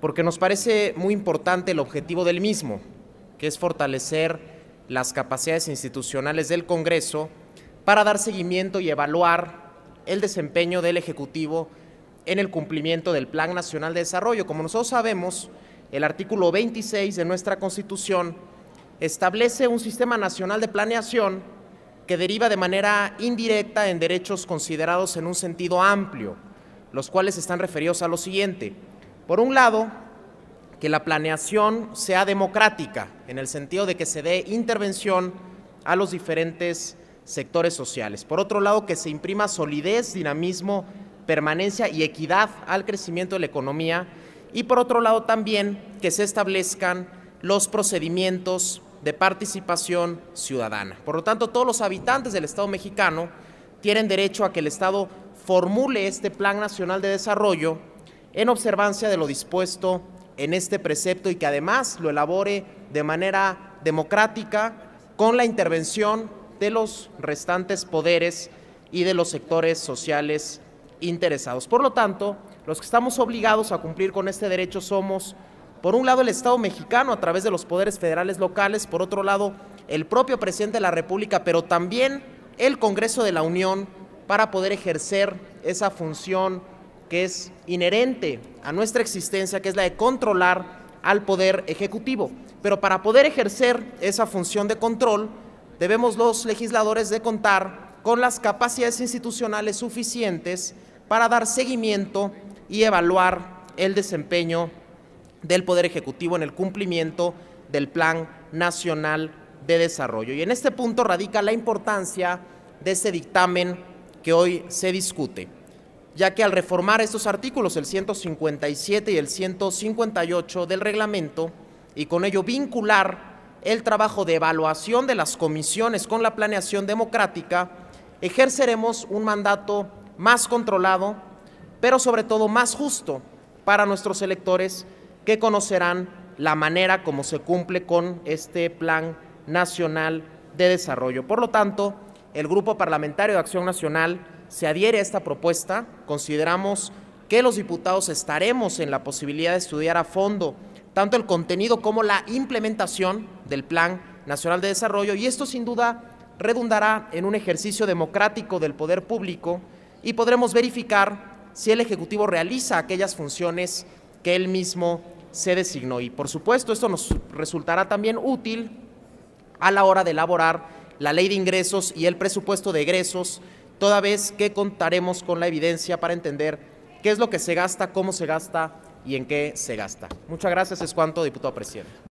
porque nos parece muy importante el objetivo del mismo, que es fortalecer las capacidades institucionales del Congreso para dar seguimiento y evaluar el desempeño del Ejecutivo en el cumplimiento del Plan Nacional de Desarrollo. Como nosotros sabemos, el artículo 26 de nuestra Constitución establece un sistema nacional de planeación que deriva de manera indirecta en derechos considerados en un sentido amplio, los cuales están referidos a lo siguiente. Por un lado, que la planeación sea democrática, en el sentido de que se dé intervención a los diferentes sectores sociales. Por otro lado, que se imprima solidez, dinamismo, permanencia y equidad al crecimiento de la economía. Y por otro lado, también que se establezcan los procedimientos de participación ciudadana. Por lo tanto, todos los habitantes del Estado mexicano tienen derecho a que el Estado formule este Plan Nacional de Desarrollo en observancia de lo dispuesto en este precepto y que además lo elabore de manera democrática con la intervención de los restantes poderes y de los sectores sociales interesados. Por lo tanto, los que estamos obligados a cumplir con este derecho somos, por un lado, el Estado mexicano a través de los poderes federales locales, por otro lado, el propio presidente de la República, pero también el Congreso de la Unión para poder ejercer esa función que es inherente a nuestra existencia, que es la de controlar al poder ejecutivo. Pero para poder ejercer esa función de control, debemos los legisladores de contar con las capacidades institucionales suficientes para dar seguimiento y evaluar el desempeño del Poder Ejecutivo en el cumplimiento del Plan Nacional de Desarrollo. Y en este punto radica la importancia de este dictamen que hoy se discute ya que al reformar estos artículos, el 157 y el 158 del reglamento, y con ello vincular el trabajo de evaluación de las comisiones con la planeación democrática, ejerceremos un mandato más controlado, pero sobre todo más justo para nuestros electores que conocerán la manera como se cumple con este Plan Nacional de Desarrollo. Por lo tanto, el Grupo Parlamentario de Acción Nacional se adhiere a esta propuesta, consideramos que los diputados estaremos en la posibilidad de estudiar a fondo tanto el contenido como la implementación del Plan Nacional de Desarrollo y esto sin duda redundará en un ejercicio democrático del poder público y podremos verificar si el Ejecutivo realiza aquellas funciones que él mismo se designó. Y por supuesto esto nos resultará también útil a la hora de elaborar la ley de ingresos y el presupuesto de egresos toda vez que contaremos con la evidencia para entender qué es lo que se gasta, cómo se gasta y en qué se gasta. Muchas gracias, es cuanto, diputado presidente.